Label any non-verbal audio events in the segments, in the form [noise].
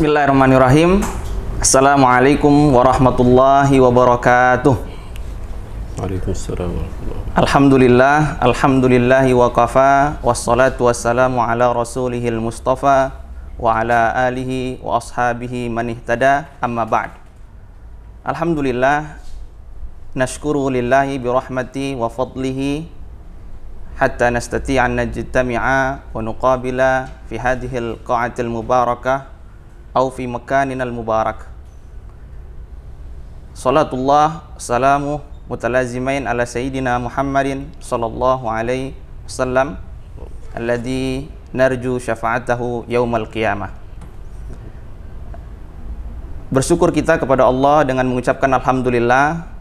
Bismillahirrahmanirrahim. Assalamualaikum warahmatullahi wabarakatuh. Waalaikumsalam Alhamdulillah, alhamdulillahi waqafa wassalatu wassalamu ala rasulihil mustafa wa ala alihi wa ashabihi man ihtada amma ba'd. Alhamdulillah, nashkuru lillahi birahmati wa fadlihi Hatta nastati'an najitami'a Wa nuqabila Fi hadihil qa'atil mubarakah au fi makaninal mubarak salatullah salamu mutalazimain ala sayyidina Muhammadin sallallahu alaihi wasallam alladhi narju syafa'atahu yaumal qiyamah Bersyukur kita kepada Allah dengan mengucapkan Alhamdulillah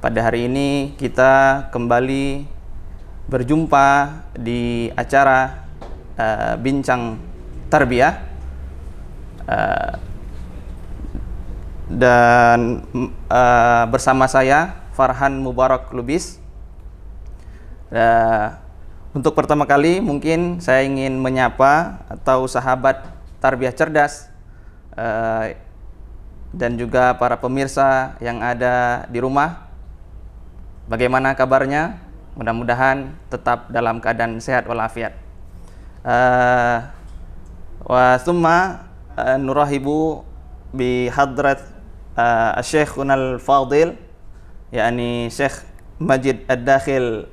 Pada hari ini kita kembali berjumpa di acara uh, Bincang Tarbiyah Eh, dan uh, bersama saya Farhan Mubarak Lubis. Uh, untuk pertama kali mungkin saya ingin menyapa atau sahabat Tarbiyah Cerdas uh, dan juga para pemirsa yang ada di rumah. Bagaimana kabarnya? Mudah-mudahan tetap dalam keadaan sehat walafiat. Uh, wa summa نرحب بحضرة آه، الشيخنا الفاضل يعني شيخ مجد الداخل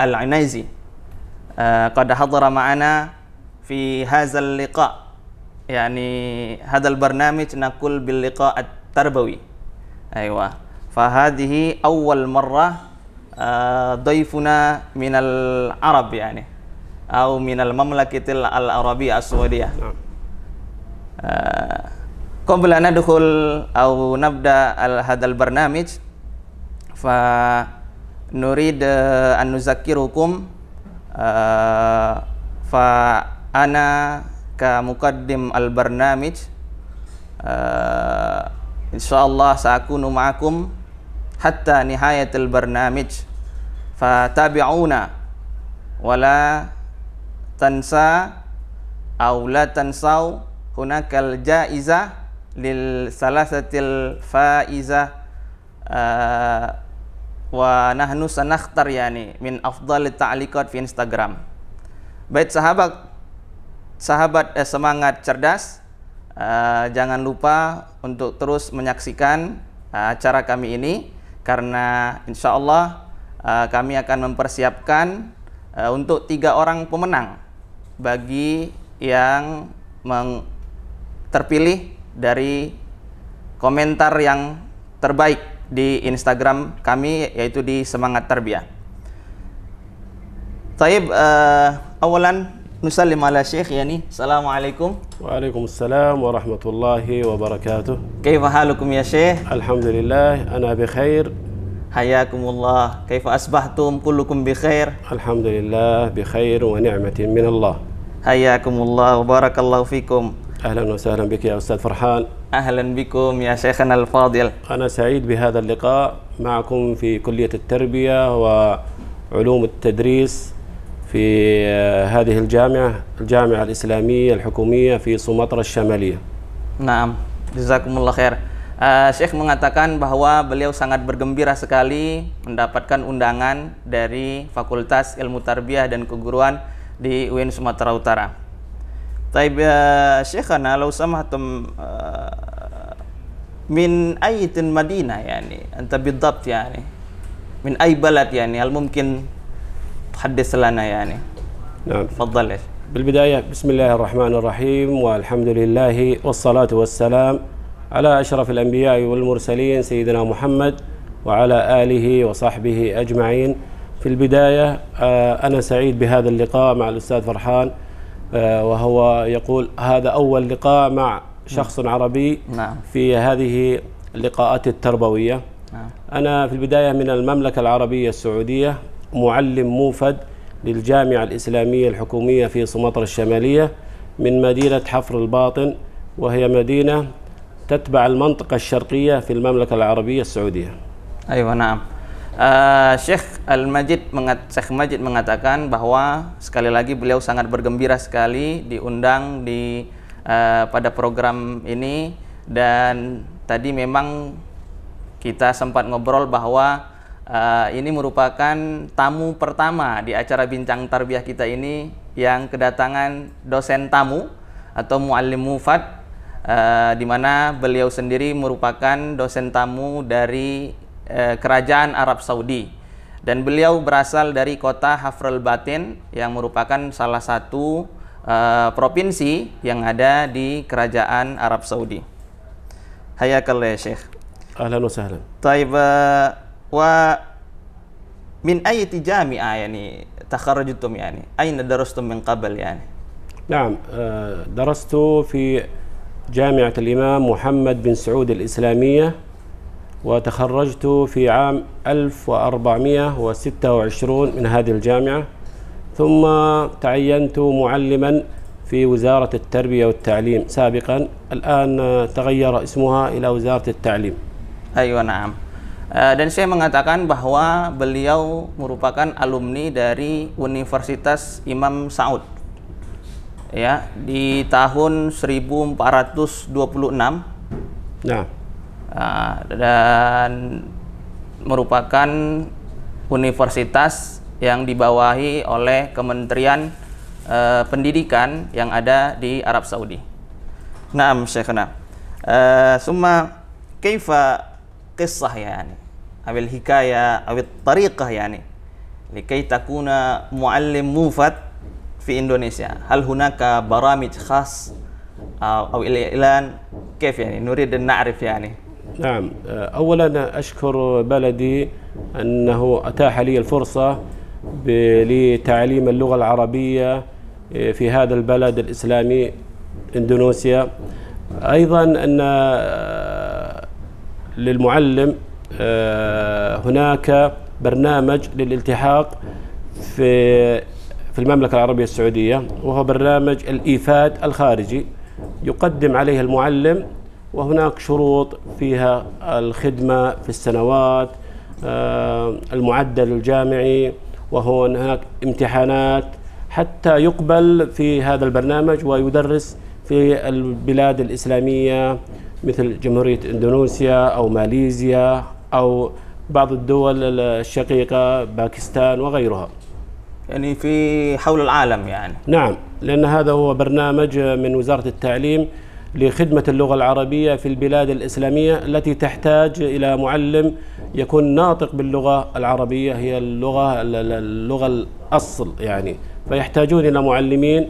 العنيزي آه، قد حضر معنا في هذا اللقاء يعني هذا البرنامج نقول باللقاء التربوي أيوة فهذه أول مرة آه، ضيفنا من العرب يعني أو من المملكة العربية السعودية نعم. qabla eh, nadkhul au nabda al hadal barnamij fa nurid eh, an nuzakkirukum eh, fa ana ka muqaddim al barnamij insyaallah sa'kunu ma'akum hatta nihayat al barnamij fa tabi'una wala tansa aw la tansau hunakal jaiza lil salasatil faiza uh, wa nahnu sanakhtar yani min afdal ta'liqat fi Instagram. Baik sahabat sahabat eh, semangat cerdas uh, jangan lupa untuk terus menyaksikan uh, acara kami ini karena insya Allah uh, kami akan mempersiapkan uh, untuk tiga orang pemenang bagi yang meng terpilih dari komentar yang terbaik di Instagram kami yaitu di Semangat Tarbiyah. Taib uh, awalan nusallim ala syekh yani assalamualaikum waalaikumsalam warahmatullahi wabarakatuh kaifa halukum ya syekh alhamdulillah ana khair hayakumullah kaifa asbahtum kullukum khair alhamdulillah khair wa ni'matin min Allah hayakumullah wa barakallahu fikum أهلا وسهلا بك يا أستاذ فرحان أهلا بكم يا شيخنا الفاضل أنا سعيد بهذا اللقاء معكم في كلية التربية وعلوم التدريس في هذه الجامعة الجامعة الإسلامية الحكومية في سمطرة الشمالية نعم جزاكم الله خير Uh, Syekh mengatakan bahwa beliau sangat bergembira sekali mendapatkan undangan dari Fakultas Ilmu Tarbiyah dan Keguruan di UIN Sumatera Utara. طيب يا شيخنا لو سمحتم آه، من أي مدينة يعني أنت بالضبط يعني من أي بلد يعني هل ممكن تحدث لنا يعني نعم تفضل يا بالبداية بسم الله الرحمن الرحيم والحمد لله والصلاة والسلام على أشرف الأنبياء والمرسلين سيدنا محمد وعلى آله وصحبه أجمعين في البداية آه، أنا سعيد بهذا اللقاء مع الأستاذ فرحان آه، وهو يقول هذا أول لقاء مع شخص نعم. عربي نعم. في هذه اللقاءات التربوية نعم. أنا في البداية من المملكة العربية السعودية معلم موفد للجامعة الإسلامية الحكومية في سمطرة الشمالية من مدينة حفر الباطن وهي مدينة تتبع المنطقة الشرقية في المملكة العربية السعودية أيوة نعم uh, Syekh Al Majid mengat, Syekh Majid mengatakan bahwa sekali lagi beliau sangat bergembira sekali diundang di uh, pada program ini dan tadi memang kita sempat ngobrol bahwa uh, ini merupakan tamu pertama di acara bincang tarbiyah kita ini yang kedatangan dosen tamu atau muallim mufad uh, di mana beliau sendiri merupakan dosen tamu dari eh, kerajaan Arab Saudi dan beliau berasal dari kota Hafrul Batin yang merupakan salah satu eh, provinsi yang ada di kerajaan Arab Saudi. Hayakallah ya Syekh. Ahlan wa sahlan. Taib eh, wa min ayati jami'ah yani takharrajtum yani ayna darastum min qabl yani. Eh, fi Jami'at al-Imam Muhammad bin Saud al Islamiyah. وتخرجت في عام 1426 من هذه الجامعة ثم تعينت معلما في وزارة التربية والتعليم سابقا الآن تغير اسمها إلى وزارة التعليم أيوة نعم آه، dan saya mengatakan bahwa beliau merupakan alumni dari Universitas Imam Saud ya di tahun 1426 nah uh, dan merupakan universitas yang dibawahi oleh Kementerian uh, Pendidikan yang ada di Arab Saudi. Naam Syekhna. Uh, eh, summa kaifa qissah yani awil hikaya awil tariqah yani likai takuna muallim mufat fi Indonesia hal hunaka baramij khas eh, aw ilan kayf yani nurid dan na'rif yani نعم أولا أشكر بلدي أنه أتاح لي الفرصة لتعليم اللغة العربية آه، في هذا البلد الإسلامي إندونيسيا أيضا أن آه، للمعلم آه، هناك برنامج للالتحاق في في المملكة العربية السعودية وهو برنامج الإيفاد الخارجي يقدم عليه المعلم وهناك شروط فيها الخدمة في السنوات آه، المعدل الجامعي وهناك هناك امتحانات حتى يقبل في هذا البرنامج ويدرس في البلاد الإسلامية مثل جمهورية إندونيسيا أو ماليزيا أو بعض الدول الشقيقة باكستان وغيرها يعني في حول العالم يعني نعم لأن هذا هو برنامج من وزارة التعليم لخدمة اللغة العربية في البلاد الإسلامية التي تحتاج إلى معلم يكون ناطق باللغة العربية هي اللغة اللغة الأصل يعني فيحتاجون إلى معلمين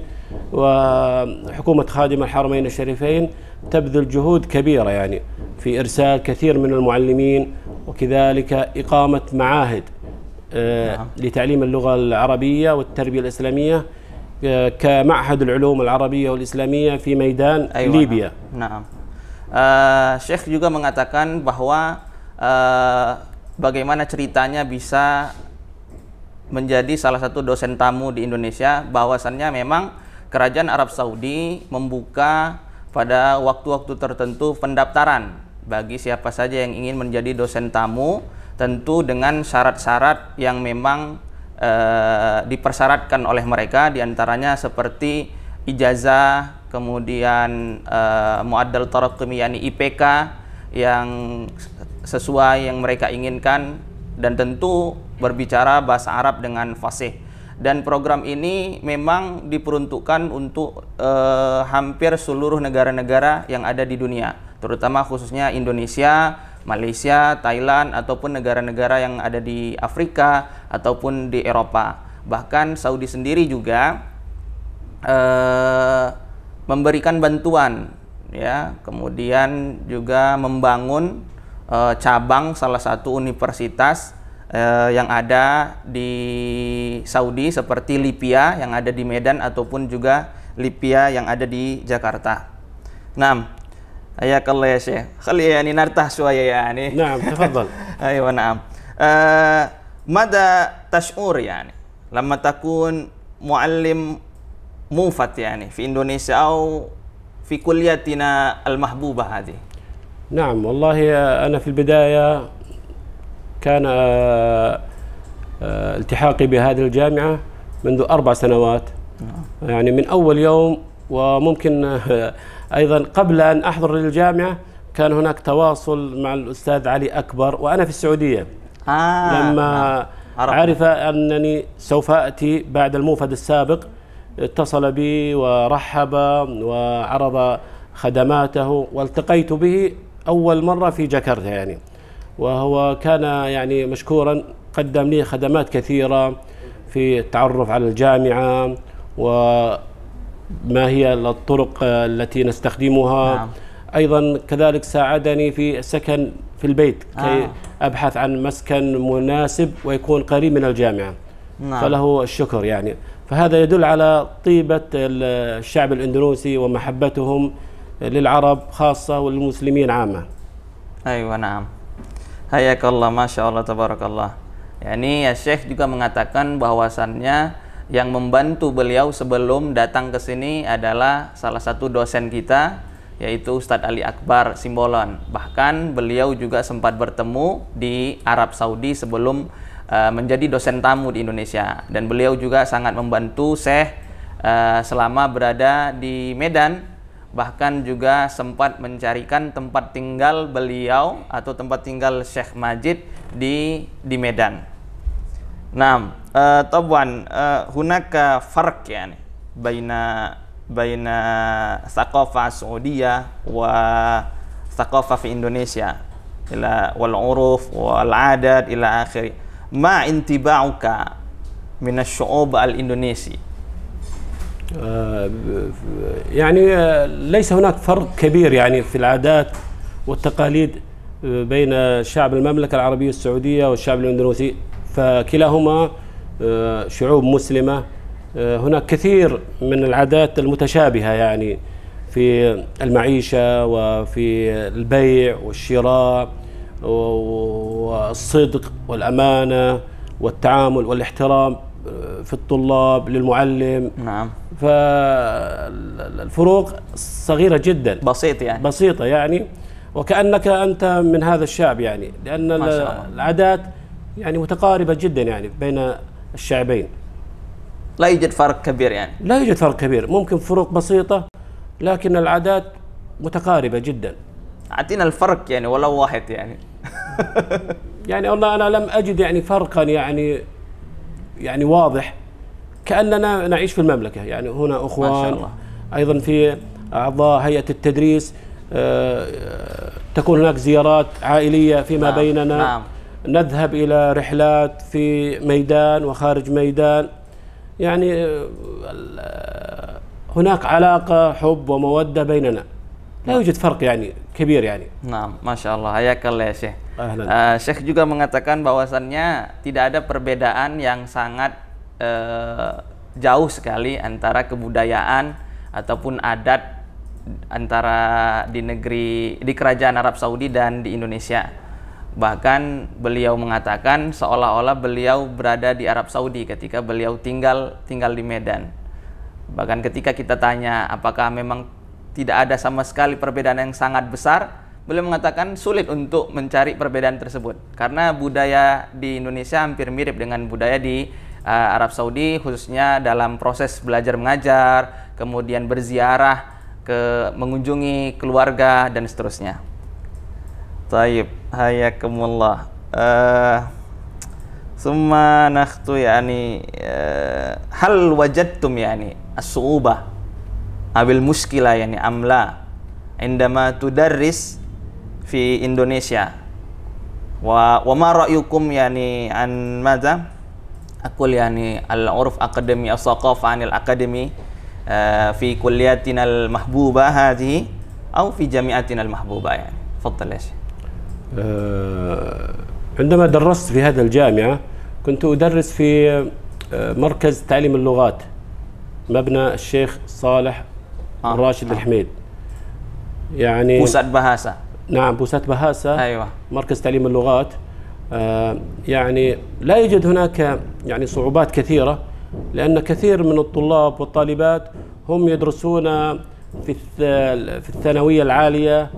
وحكومة خادم الحرمين الشريفين تبذل جهود كبيرة يعني في إرسال كثير من المعلمين وكذلك إقامة معاهد آه، نعم. لتعليم اللغة العربية والتربية الإسلامية كمعهد العلوم العربية والإسلامية في ميدان أيوة ليبيا نعم uh, Syekh juga mengatakan bahwa uh, bagaimana ceritanya bisa menjadi salah satu dosen tamu di Indonesia bahwasannya memang kerajaan Arab Saudi membuka pada waktu-waktu tertentu pendaftaran bagi siapa saja yang ingin menjadi dosen tamu tentu dengan syarat-syarat yang memang Eh, dipersyaratkan oleh mereka diantaranya seperti ijazah kemudian eh, modal taruh tarqimi IPK yang sesuai yang mereka inginkan dan tentu berbicara bahasa Arab dengan fasih dan program ini memang diperuntukkan untuk eh, hampir seluruh negara-negara yang ada di dunia terutama khususnya Indonesia Malaysia, Thailand ataupun negara-negara yang ada di Afrika ataupun di Eropa. Bahkan Saudi sendiri juga eh, memberikan bantuan ya, kemudian juga membangun eh, cabang salah satu universitas eh, yang ada di Saudi seperti Lipia yang ada di Medan ataupun juga Lipia yang ada di Jakarta. Nah, حياك الله يا شيخ خلي يعني نرتاح شويه يعني نعم تفضل ايوه نعم ماذا مدى تشعر يعني لما تكون معلم موفت يعني في اندونيسيا او في كليتنا المحبوبه هذه نعم والله انا في البدايه كان التحاقي بهذه الجامعه منذ اربع سنوات يعني من اول يوم وممكن آه، ايضا قبل ان احضر للجامعه كان هناك تواصل مع الاستاذ علي اكبر وانا في السعوديه آه لما نعم، عرف انني سوف اتي بعد الموفد السابق اتصل بي ورحب وعرض خدماته والتقيت به اول مره في جاكرتا يعني وهو كان يعني مشكورا قدم لي خدمات كثيره في التعرف على الجامعه و ما هي الطرق التي نستخدمها نعم. ايضا كذلك ساعدني في السكن في البيت آه. كي آه. ابحث عن مسكن مناسب ويكون قريب من الجامعه نعم. فله الشكر يعني فهذا يدل على طيبه الشعب الاندونيسي ومحبتهم للعرب خاصه والمسلمين عامه ايوه نعم حياك الله ما شاء الله تبارك الله يعني الشيخ juga mengatakan bahwasannya yang membantu beliau sebelum datang ke sini adalah salah satu dosen kita yaitu Ustadz Ali Akbar Simbolon. Bahkan beliau juga sempat bertemu di Arab Saudi sebelum uh, menjadi dosen tamu di Indonesia dan beliau juga sangat membantu Syekh uh, eh, selama berada di Medan bahkan juga sempat mencarikan tempat tinggal beliau atau tempat tinggal Syekh Majid di di Medan. 6. آه، طبعا آه، هناك فرق يعني بين بين الثقافة السعودية وثقافة في إندونيسيا إلى والعروف والعادات إلى آخره ما انطباعك من الشعوب الإندونيسي آه، يعني ليس هناك فرق كبير يعني في العادات والتقاليد بين شعب المملكة العربية السعودية والشعب الإندونيسي فكلاهما آه، شعوب مسلمة آه، هناك كثير من العادات المتشابهة يعني في المعيشة وفي البيع والشراء والصدق والأمانة والتعامل والاحترام آه، في الطلاب للمعلم نعم فالفروق صغيرة جدا بسيطة يعني بسيطة يعني وكأنك أنت من هذا الشعب يعني لأن العادات يعني متقاربة جدا يعني بين الشعبين لا يوجد فرق كبير يعني لا يوجد فرق كبير ممكن فروق بسيطة لكن العادات متقاربة جدا أعطينا الفرق يعني ولو واحد يعني [laughs] يعني والله أنا لم أجد يعني فرقا يعني يعني واضح كأننا نعيش في المملكة يعني هنا أخوان ما شاء الله. أيضا في أعضاء هيئة التدريس آه،, أه تكون هناك زيارات عائلية فيما نعم. بيننا نعم. نذهب إلى رحلات في ميدان وخارج ميدان يعني هناك علاقة حب ومودة بيننا لا يوجد فرق يعني كبير يعني نعم ما شاء الله حياك الله ya Syekh uh, Syekh juga mengatakan bahwasannya tidak ada perbedaan yang sangat uh, jauh sekali antara kebudayaan ataupun adat antara di negeri di kerajaan Arab Saudi dan di Indonesia Bahkan beliau mengatakan seolah-olah beliau berada di Arab Saudi ketika beliau tinggal tinggal di Medan. Bahkan ketika kita tanya apakah memang tidak ada sama sekali perbedaan yang sangat besar, beliau mengatakan sulit untuk mencari perbedaan tersebut karena budaya di Indonesia hampir mirip dengan budaya di uh, Arab Saudi khususnya dalam proses belajar mengajar, kemudian berziarah ke mengunjungi keluarga dan seterusnya. Taib hayakumullah uh, summa nakhtu yani uh, hal wajadtum yani as-su'ubah abil muskila yani amla indama tudarris fi Indonesia wa wa ma ra'yukum yani an madza aqul yani al-urf akademi as-saqafa anil akademi uh, fi kulliyatina al-mahbuba hadhihi au fi jami'atina al-mahbuba yani faddal ya آه، عندما درست في هذا الجامعة كنت أدرس في آه، مركز تعليم اللغات مبنى الشيخ صالح آه. الراشد آه. الحميد يعني بوسات بهاسة نعم بوسات بهاسة أيوة. مركز تعليم اللغات آه يعني لا يوجد هناك يعني صعوبات كثيرة لأن كثير من الطلاب والطالبات هم يدرسون في في الثانوية العالية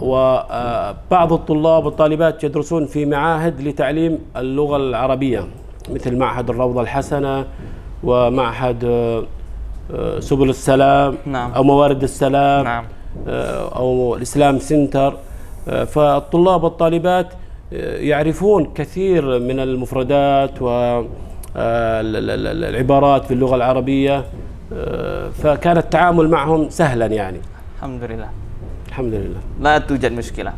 وبعض الطلاب والطالبات يدرسون في معاهد لتعليم اللغة العربية مثل معهد الروضة الحسنة ومعهد آه، سبل السلام نعم. أو موارد السلام نعم. آه، أو الإسلام سنتر آه، فالطلاب والطالبات يعرفون كثير من المفردات والعبارات في اللغة العربية فكان التعامل معهم سهلا يعني الحمد لله الحمد لله ما توجد مشكلة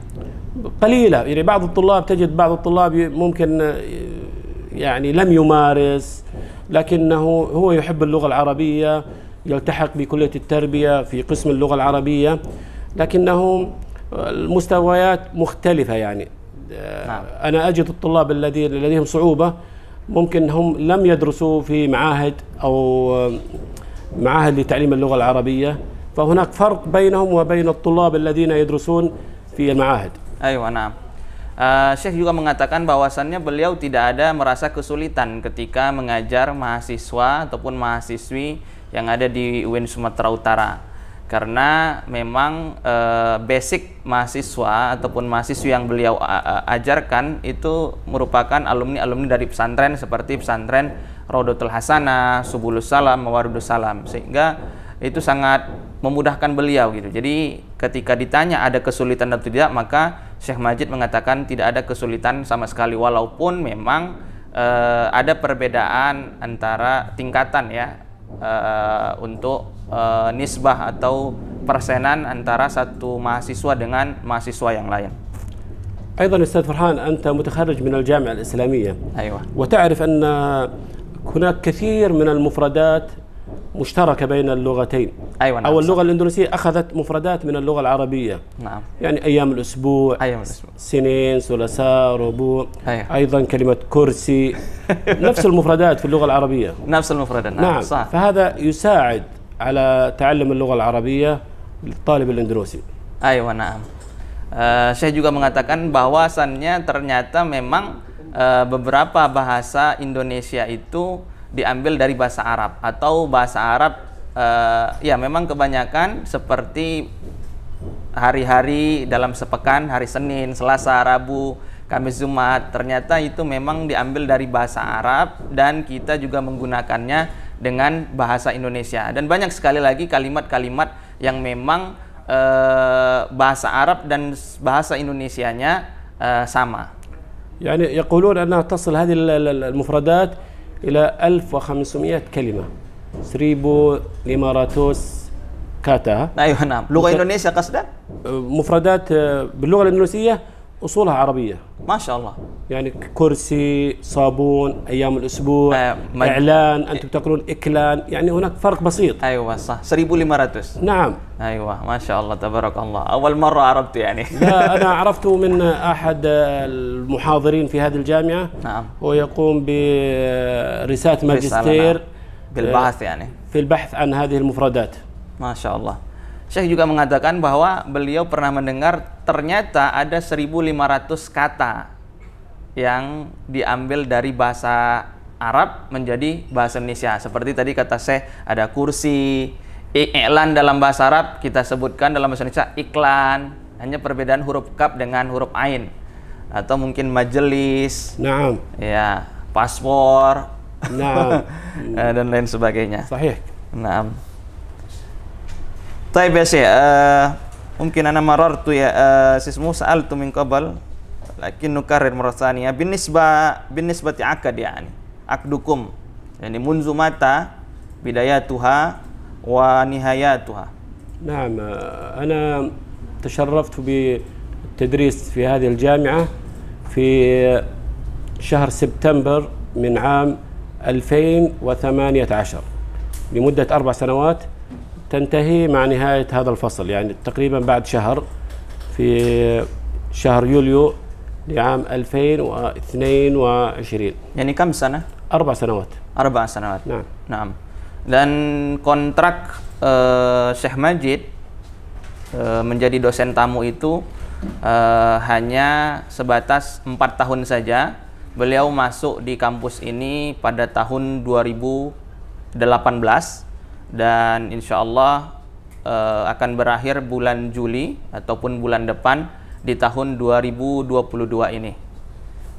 قليلة يعني بعض الطلاب تجد بعض الطلاب ممكن آه، يعني لم يمارس لكنه هو يحب اللغة العربية يلتحق بكلية التربية في قسم اللغة العربية لكنه آه، المستويات مختلفة يعني آه، نعم. أنا أجد الطلاب الذين لديهم صعوبة ممكن هم لم يدرسوا في معاهد أو معاهد لتعليم اللغة العربية فهناك فرق بينهم وبين الطلاب الذين يدرسون في المعاهد أيوة نعم Uh, Syekh juga mengatakan bahwasannya beliau tidak ada merasa kesulitan ketika mengajar mahasiswa ataupun mahasiswi yang ada di UIN Sumatera Utara karena memang uh, basic mahasiswa ataupun mahasiswi yang beliau ajarkan itu merupakan alumni-alumni dari pesantren seperti pesantren Rodotul Hasanah, Subulus Salam, Mawarudus Salam sehingga itu sangat memudahkan beliau gitu. Jadi ketika ditanya ada kesulitan atau tidak, maka Syekh Majid mengatakan tidak ada kesulitan sama sekali walaupun memang e, ada perbedaan antara tingkatan ya e, untuk e, nisbah atau persenan antara satu mahasiswa dengan mahasiswa yang lain. ايضا استاذ فرحان انت متخرج من الجامعه الاسلاميه ايوه وتعرف ان هناك كثير من المفردات مشتركه بين اللغتين أيوة نعم او اللغه صح. الاندونيسيه اخذت مفردات من اللغه العربيه نعم يعني ايام الاسبوع ايام الاسبوع سنين ثلاثاء ربوع أيوة. ايضا كلمه كرسي [laughs] نفس المفردات في اللغه العربيه نفس المفردات نعم, نعم. صح. فهذا يساعد على تعلم اللغه العربيه للطالب الاندونيسي ايوه نعم آه، شيخ juga mengatakan bahwasannya ternyata memang آه، beberapa bahasa Indonesia itu diambil dari bahasa Arab atau bahasa Arab uh, ya memang kebanyakan seperti hari-hari dalam sepekan hari Senin, Selasa, Rabu, Kamis, Jumat ternyata itu memang diambil dari bahasa Arab dan kita juga menggunakannya dengan bahasa Indonesia dan banyak sekali lagi kalimat-kalimat yang memang uh, bahasa Arab dan bahasa Indonesianya uh, sama. يعني يقولون أنها تصل هذه المفردات إلى 1500 كلمة سريبو ليماراتوس كاتا أيوة نعم لغة إندونيسيا قصدا مفردات باللغة الإندونيسية اصولها عربيه ما شاء الله يعني كرسي صابون ايام الاسبوع آه مج... اعلان انتم تقولون اكلان يعني هناك فرق بسيط ايوه صح سريبو لمراتوس نعم ايوه ما شاء الله تبارك الله اول مره عرفت يعني [laughs] لا انا [laughs] عرفته من احد المحاضرين في هذه الجامعه نعم هو يقوم برساله ماجستير نعم. بالبحث يعني آه، في البحث عن هذه المفردات ما شاء الله Syekh juga mengatakan bahwa beliau pernah mendengar ternyata ada 1500 kata yang diambil dari bahasa Arab menjadi bahasa Indonesia. Seperti tadi kata Syekh ada kursi, iklan dalam bahasa Arab kita sebutkan dalam bahasa Indonesia iklan, hanya perbedaan huruf kap dengan huruf ain atau mungkin majelis. nah. Ya, paspor. nah. [laughs] Eh, dan lain sebagainya. Sahih. Nah. طيب يا شيخ آه، ممكن أنا مررت يا اسمه سألت من قبل لكن نكرر مرة ثانية بالنسبة بالنسبة عقد يعني عقدكم يعني منذ متى بداياتها ونهاياتها نعم آه، أنا تشرفت بالتدريس في هذه الجامعة في شهر سبتمبر من عام 2018 لمدة أربع سنوات تنتهي مع نهاية هذا الفصل يعني تقريبا بعد شهر في شهر يوليو لعام 2022 يعني كم سنة؟ أربع سنوات أربع سنوات نعم نعم dan kontrak uh, Syekh Majid uh, menjadi dosen tamu itu uh, hanya sebatas empat tahun saja beliau masuk di kampus ini pada tahun 2018 dan insya Allah uh, akan berakhir bulan Juli ataupun bulan depan di tahun 2022 ini.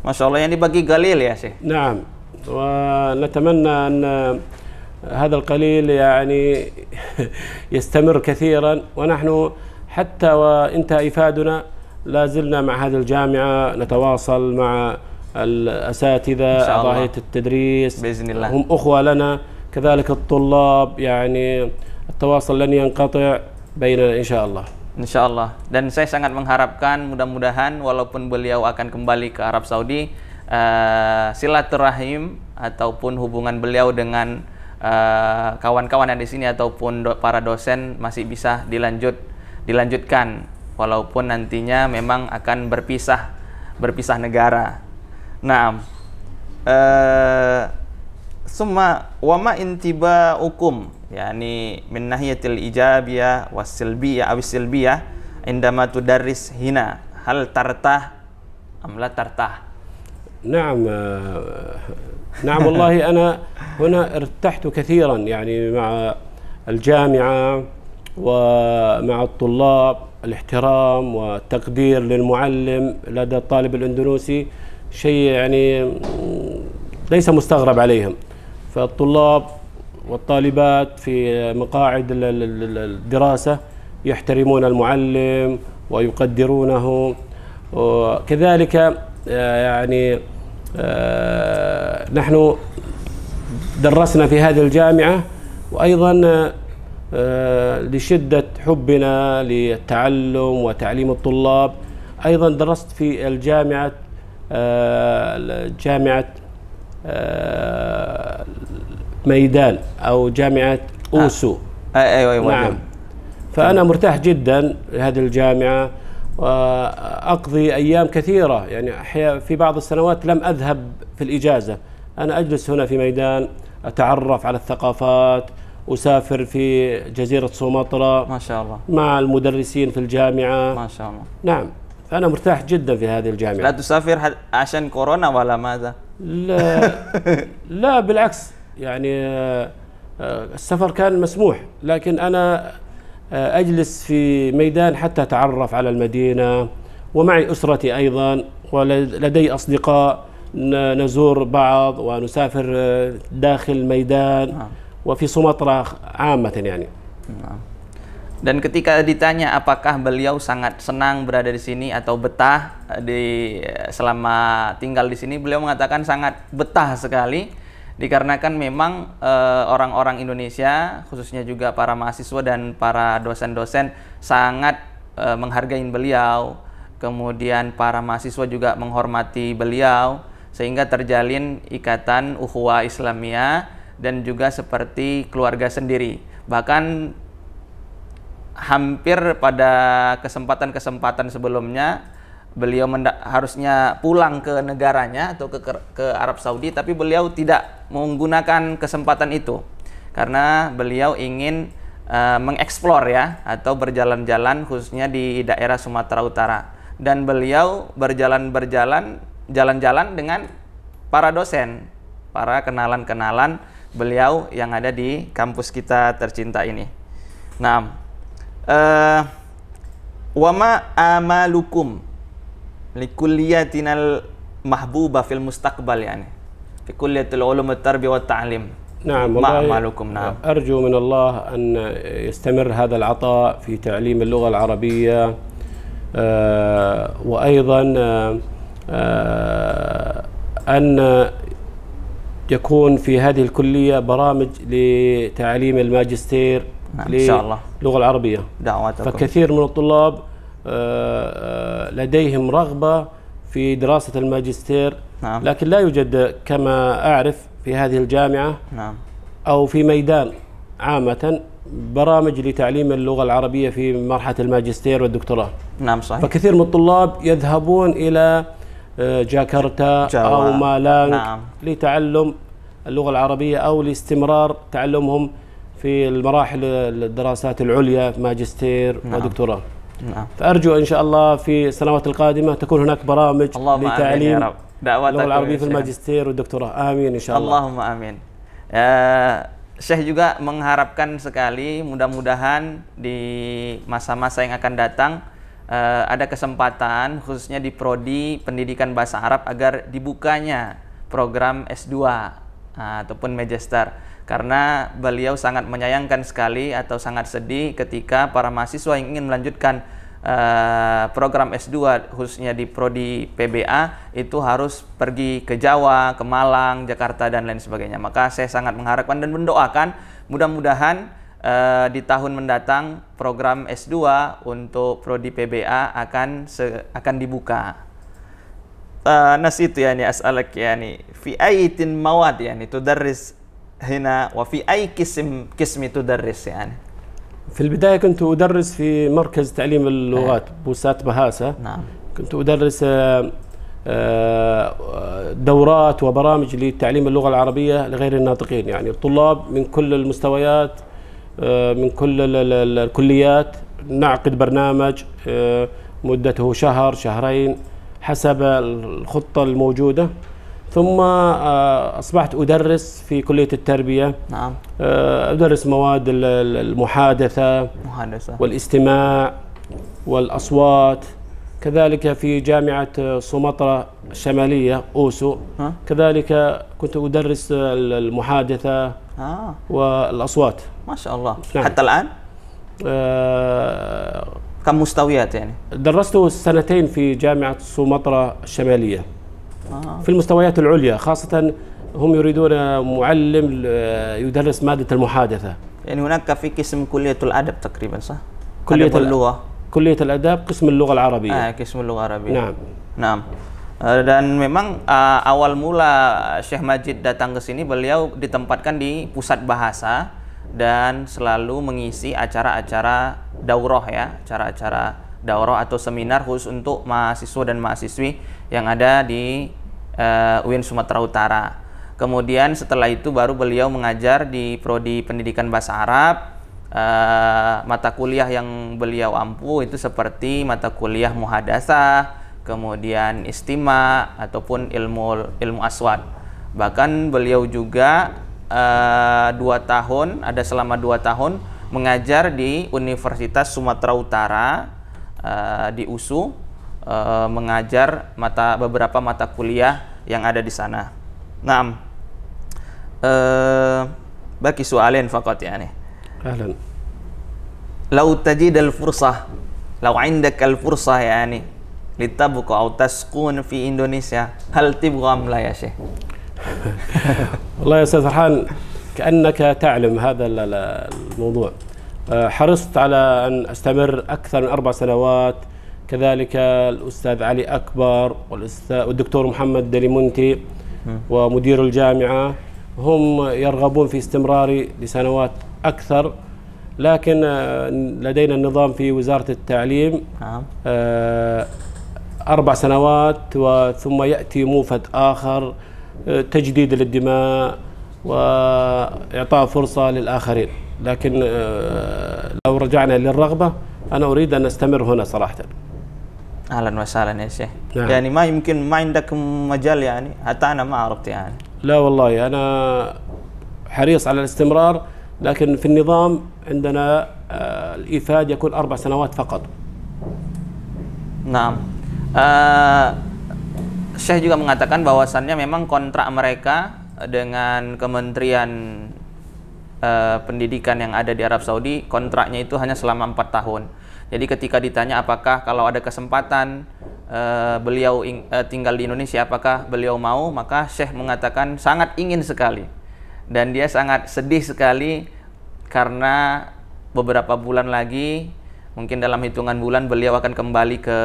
Masya Allah yang dibagi Galil ya sih. Nah, ونتمنى أن هذا القليل يعني يستمر كثيرا ونحن حتى وانتهى إفادنا لا زلنا مع هذه الجامعة نتواصل مع الأساتذة أضاهية التدريس بإذن الله هم أخوة لنا كذلك الطلاب يعني التواصل لن ينقطع بيننا إن شاء الله Insya Allah. Dan saya sangat mengharapkan mudah-mudahan walaupun beliau akan kembali ke Arab Saudi, uh, silaturahim ataupun hubungan beliau dengan eh, kawan-kawan uh, yang di sini ataupun do para dosen masih bisa dilanjut dilanjutkan walaupun nantinya memang akan berpisah berpisah negara. Nah, uh, ثم وما انتباؤكم يعني من ناحية الإيجابية والسلبية أو السلبية عندما تدرس هنا هل ترتاح أم لا ترتاح نعم آه، نعم والله [laughs] أنا هنا ارتحت كثيرا يعني مع الجامعة ومع الطلاب الاحترام والتقدير للمعلم لدى الطالب الاندونيسي شيء يعني ليس مستغرب عليهم فالطلاب والطالبات في مقاعد الدراسة يحترمون المعلم ويقدرونه وكذلك آه، يعني آه، نحن درسنا في هذه الجامعة وأيضا آه، لشدة حبنا للتعلم وتعليم الطلاب أيضا درست في الجامعة جامعة ميدان او جامعه آه. اوسو آه. ايوه ايوه نعم أيوة. فانا مرتاح جدا لهذه الجامعه واقضي ايام كثيره يعني احيانا في بعض السنوات لم اذهب في الاجازه انا اجلس هنا في ميدان اتعرف على الثقافات اسافر في جزيره سومطرة ما شاء الله مع المدرسين في الجامعه ما شاء الله نعم فانا مرتاح جدا في هذه الجامعه لا تسافر عشان كورونا ولا ماذا لا [laughs] لا بالعكس يعني السفر كان مسموح لكن أنا أجلس في ميدان حتى أتعرف على المدينة ومعي أسرتي أيضا ولدي أصدقاء نزور بعض ونسافر داخل ميدان وفي سمطرة عامة يعني Dan ketika ditanya apakah beliau sangat senang berada di sini atau betah di selama tinggal di sini, beliau mengatakan sangat betah sekali dikarenakan memang eh, orang-orang Indonesia khususnya juga para mahasiswa dan para dosen-dosen sangat eh, menghargai beliau kemudian para mahasiswa juga menghormati beliau sehingga terjalin ikatan uhwa islamia dan juga seperti keluarga sendiri bahkan hampir pada kesempatan-kesempatan sebelumnya beliau harusnya pulang ke negaranya atau ke, ke Arab Saudi tapi beliau tidak menggunakan kesempatan itu karena beliau ingin uh, mengeksplor ya atau berjalan-jalan khususnya di daerah Sumatera Utara dan beliau berjalan-berjalan jalan-jalan dengan para dosen, para kenalan-kenalan beliau yang ada di kampus kita tercinta ini. Nah, uh, wama amalukum likuliyatinal mahbubah fil mustaqbal yani في كلية العلوم التربية والتعليم نعم والله أعمالكم نعم أرجو من الله أن يستمر هذا العطاء في تعليم اللغة العربية آه وأيضا آه, آه، أن يكون في هذه الكلية برامج لتعليم الماجستير نعم إن شاء الله للغة العربية دعواتكم فكثير من الطلاب آه، آه، لديهم رغبة في دراسة الماجستير نعم. لكن لا يوجد كما أعرف في هذه الجامعة نعم. أو في ميدان عامة برامج لتعليم اللغة العربية في مرحلة الماجستير والدكتوراه نعم صحيح فكثير من الطلاب يذهبون إلى آه، جاكرتا جوا. أو مالانك نعم. لتعلم اللغة العربية أو لاستمرار تعلمهم في المراحل الدراسات العليا ماجستير نعم. ودكتوراه نعم. Nah. فأرجو إن شاء الله في السنوات القادمة تكون هناك برامج اللهم لتعليم آمين دعواتك العربية في الماجستير والدكتوراه آمين إن شاء الله اللهم آمين Syekh juga mengharapkan sekali mudah-mudahan di masa-masa yang akan datang uh, ada kesempatan khususnya di prodi pendidikan bahasa Arab agar dibukanya program S2 uh, ataupun magister karena beliau sangat menyayangkan sekali atau sangat sedih ketika para mahasiswa yang ingin melanjutkan uh, program S2 khususnya di prodi PBA itu harus pergi ke Jawa, ke Malang, Jakarta dan lain sebagainya. Maka saya sangat mengharapkan dan mendoakan mudah-mudahan uh, di tahun mendatang program S2 untuk prodi PBA akan akan dibuka. Uh, nas itu ya nih as'alak ya nih fi ayatin mawad ya nih tudarris هنا وفي أي قسم قسم تدرس يعني؟ في البداية كنت أدرس في مركز تعليم اللغات نعم. بوسات بهاسة نعم كنت أدرس آه، آه، دورات وبرامج لتعليم اللغة العربية لغير الناطقين يعني الطلاب من كل المستويات آه، من كل الكليات نعقد برنامج مدته شهر شهرين حسب الخطة الموجودة ثم آه، اصبحت ادرس في كليه التربيه نعم آه، ادرس مواد المحادثه محادثه والاستماع والاصوات كذلك في جامعه آه، سمطره الشماليه اوسو ها؟ كذلك كنت ادرس المحادثه آه. والاصوات ما شاء الله نعم. حتى الان آه كم مستويات يعني درست سنتين في جامعه سمطره الشماليه في المستويات العليا خاصة هم يريدون معلم يدرس مادة المحادثة يعني هناك في قسم كلية الأدب تقريبا صح؟ كلية اللغة كلية الأدب قسم اللغة العربية آه قسم اللغة العربية نعم نعم dan memang uh, awal mula Syekh Majid datang ke sini beliau ditempatkan di pusat bahasa dan selalu mengisi acara-acara daurah ya, acara-acara daurah atau seminar khusus untuk mahasiswa dan mahasiswi yang ada di uh, UIN Sumatera Utara. Kemudian setelah itu baru beliau mengajar di prodi pendidikan bahasa Arab. Uh, mata kuliah yang beliau ampuh itu seperti mata kuliah muhadasah, kemudian istima ataupun ilmu ilmu aswad. Bahkan beliau juga uh, dua tahun ada selama dua tahun mengajar di Universitas Sumatera Utara uh, di USU mengajar mata beberapa mata kuliah yang ada di sana. Naam. bagi soalin fakot ya nih. Ahlan. Lau tajid al-fursah, lau indak al-fursah Lita litabqa autas kun fi Indonesia, hal tibu am la ya sih. Allah ya استاذ كأنك تعلم هذا الموضوع حرصت على أن أستمر أكثر من أربع سنوات كذلك الأستاذ علي أكبر والدكتور محمد دليمونتي ومدير الجامعة هم يرغبون في استمراري لسنوات أكثر لكن آه، لدينا النظام في وزارة التعليم نعم. آه، أربع سنوات ثم يأتي موفد آخر آه، تجديد للدماء وإعطاء فرصة للآخرين لكن لو رجعنا للرغبة أنا أريد أن أستمر هنا صراحة اهلا وسهلا يا شيخ نعم. يعني ما يمكن ما عندكم مجال يعني حتى انا ما عرفت يعني لا والله انا حريص على الاستمرار لكن في النظام عندنا الايفاد يكون اربع سنوات فقط نعم الشيخ juga mengatakan bahwasannya memang kontrak mereka dengan Kementerian uh, Pendidikan yang ada di Arab Saudi kontraknya itu hanya selama empat tahun. Jadi ketika ditanya apakah kalau ada kesempatan uh, beliau ing, uh, tinggal di Indonesia apakah beliau mau, maka Syekh mengatakan sangat ingin sekali. Dan dia sangat sedih sekali karena beberapa bulan lagi mungkin dalam hitungan bulan beliau akan kembali ke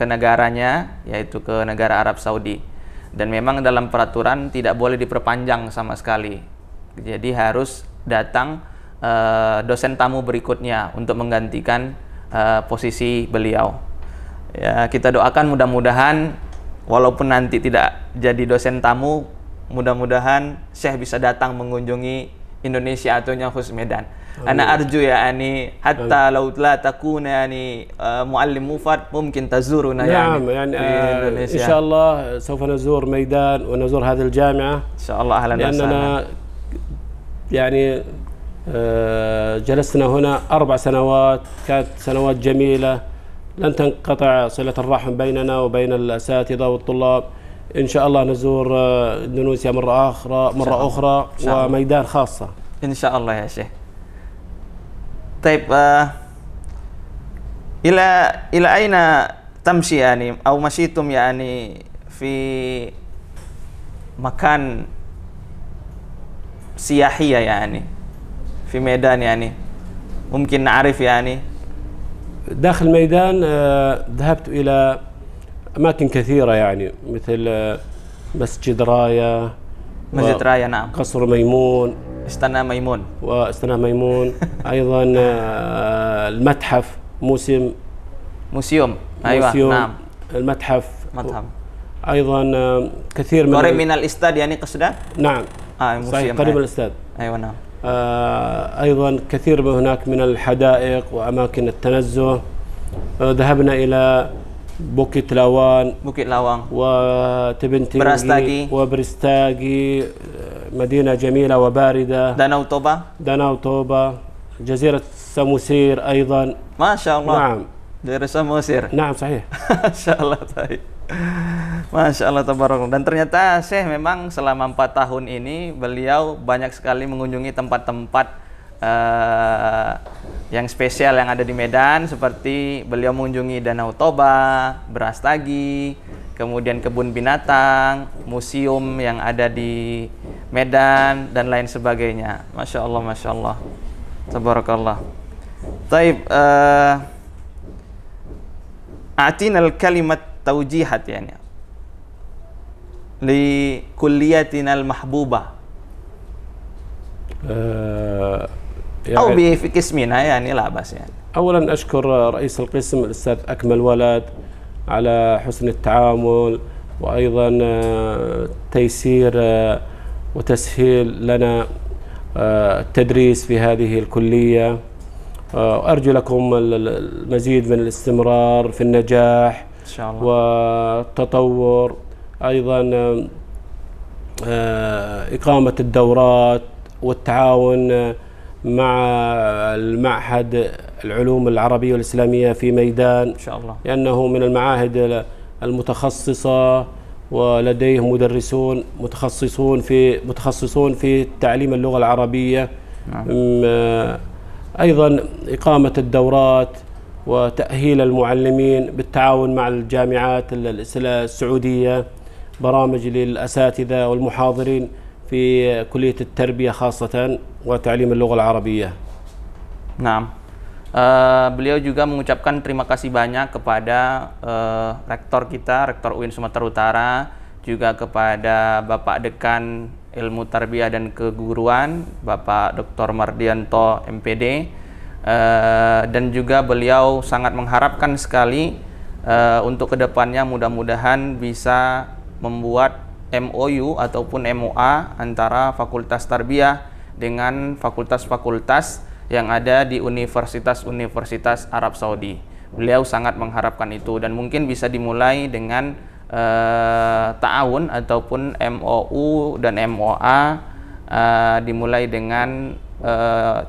ke negaranya yaitu ke negara Arab Saudi. Dan memang dalam peraturan tidak boleh diperpanjang sama sekali. Jadi harus datang eh, dosen tamu berikutnya untuk menggantikan uh, posisi beliau. Ya, kita doakan mudah-mudahan walaupun nanti tidak jadi dosen tamu, mudah-mudahan Syekh bisa datang mengunjungi Indonesia ataunya khusus Medan. Ana arju ya ani hatta law la takuna yani eh, muallim mufad mumkin tazuruna ya ani في ان شاء الله سوف نزور ميدان ونزور هذه الجامعه ان شاء الله اهلا يعني آه، جلسنا هنا أربع سنوات كانت سنوات جميلة لن تنقطع صلة الرحم بيننا وبين الأساتذة والطلاب إن شاء الله نزور آه، إندونيسيا مرة أخرى مرة أخرى وميدان خاصة إن شاء الله يا شيخ طيب آه، إلى إلى أين تمشي يعني أو مشيتم يعني في مكان سياحية يعني في ميدان يعني ممكن نعرف يعني داخل الميدان آه، ذهبت إلى أماكن كثيرة يعني مثل آه، مسجد راية مسجد راية نعم قصر ميمون استنى ميمون واستنى ميمون [laughs] أيضا آه، المتحف موسم موسيوم أيوة موسيوم نعم المتحف متحف أيضا كثير من قريب من الاستاد يعني قصدك؟ نعم آه صحيح قريب من أيوة. الاستاد أيوة نعم آه، أيضا كثير هناك من الحدائق وأماكن التنزه آه، ذهبنا إلى بوكيت لاوان بوكيت لاوان وتبنتي برستاجي وبرستاجي آه، مدينة جميلة وباردة داناو توبا داناو توبا جزيرة سموسير أيضا ما شاء الله نعم جزيرة سموسير نعم صحيح [laughs] ما شاء الله طيب Masya Allah tabarakallah. Dan ternyata Syekh memang selama empat tahun ini beliau banyak sekali mengunjungi tempat-tempat uh, yang spesial yang ada di Medan seperti beliau mengunjungi Danau Toba, Brastagi, kemudian kebun binatang, museum yang ada di Medan dan lain sebagainya. Masya Allah, Masya Allah. Tabarakallah. Taib. Uh, Atinal kalimat توجيهات يعني لكليتنا المحبوبة أه يعني أو في قسمنا يعني لا بأس يعني أولا أشكر رئيس القسم الأستاذ أكمل ولد على حسن التعامل وأيضا آه، تيسير آه، وتسهيل لنا آه، التدريس في هذه الكلية وأرجو لكم المزيد من الاستمرار في النجاح إن شاء الله. وتطور أيضا آه، إقامة الدورات والتعاون آه، مع المعهد العلوم العربية والإسلامية في ميدان إن شاء الله لأنه من المعاهد المتخصصة ولديه مدرسون متخصصون في متخصصون في تعليم اللغة العربية نعم. آه، أيضا إقامة الدورات وتأهيل المعلمين بالتعاون مع الجامعات السعودية برامج للأساتذة والمحاضرين في كلية التربية خاصة وتعليم اللغة العربية نعم Uh, beliau juga mengucapkan terima kasih banyak kepada uh, rektor kita, rektor UIN Sumatera Utara, juga kepada Bapak Dekan Ilmu Tarbiyah dan Keguruan, Bapak Dr. Mardianto MPD, Eh, dan juga beliau sangat mengharapkan sekali uh, untuk kedepannya mudah-mudahan bisa membuat MOU ataupun MOA antara Fakultas Tarbiyah dengan fakultas-fakultas yang ada di universitas-universitas Arab Saudi. Beliau sangat mengharapkan itu dan mungkin bisa dimulai dengan uh, ta'awun ataupun MOU dan MOA dimulai dengan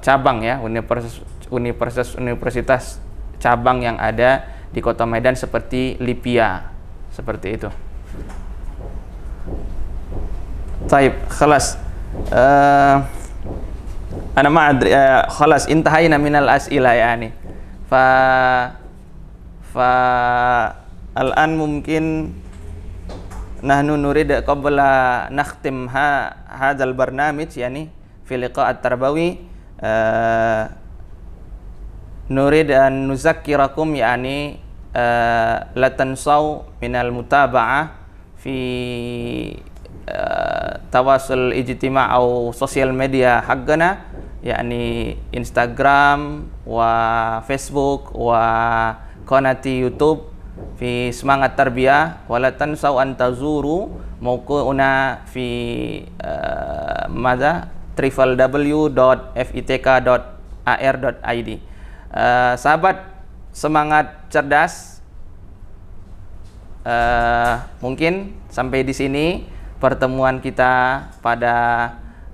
cabang ya universitas universitas-universitas cabang yang ada di Kota Medan seperti Lipia. Seperti itu. Taib, khalas. Uh, ana ma'adri, uh, eh, khalas, intahayna minal as'ilah ya ini. Fa, fa, al an mungkin nah nahnu nurid qabla nakhtim ha, hadal barnamij, yani filiqa at-tarbawi, uh, eh, nurid an nuzakkirakum yakni uh, eh, latansau minal mutaba'ah fi eh, tawasul ijtima' au sosial media haggana yakni Instagram wa Facebook wa konati YouTube fi semangat tarbiyah wala tansau an tazuru mauquna fi uh, madza www.fitk.ar.id eh, sahabat semangat cerdas, eh, mungkin sampai di sini pertemuan kita pada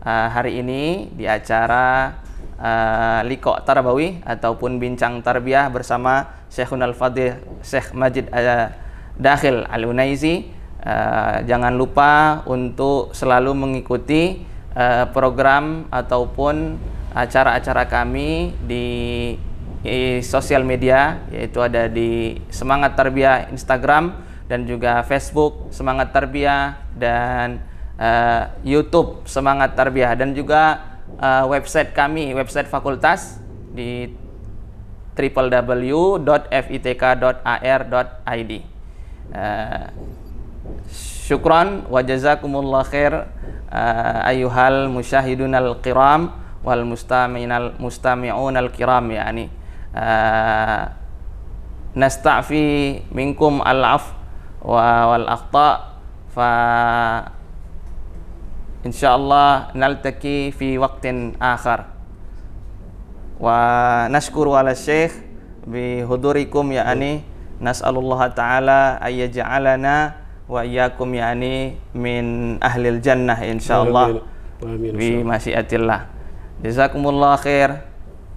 eh, hari ini di acara eh, Liko Tarbawi ataupun Bincang Tarbiyah bersama Syekhun al fadil Syekh Majid eh, Dakhil Al-Unaizi. Uh, jangan lupa untuk selalu mengikuti uh, program ataupun acara-acara kami di sosial media yaitu ada di Semangat terbia Instagram dan juga Facebook Semangat terbia dan uh, YouTube Semangat terbia dan juga uh, website kami website fakultas di www.fitk.ar.id uh, eh, Syukran wa jazakumullah khair uh, ayuhal musyahidunal kiram wal mustami'unal mustami'unal kiram yakni uh, nastafi minkum al-af wa wal akhta fa insyaallah naltaki fi waqtin akhar wa nashkuru ala syekh bi hudurikum ya ani nas'alullah ta'ala ayyaj'alana wa iyyakum ya ani min ahlil jannah insyaallah bi masyiatillah jazakumullah khair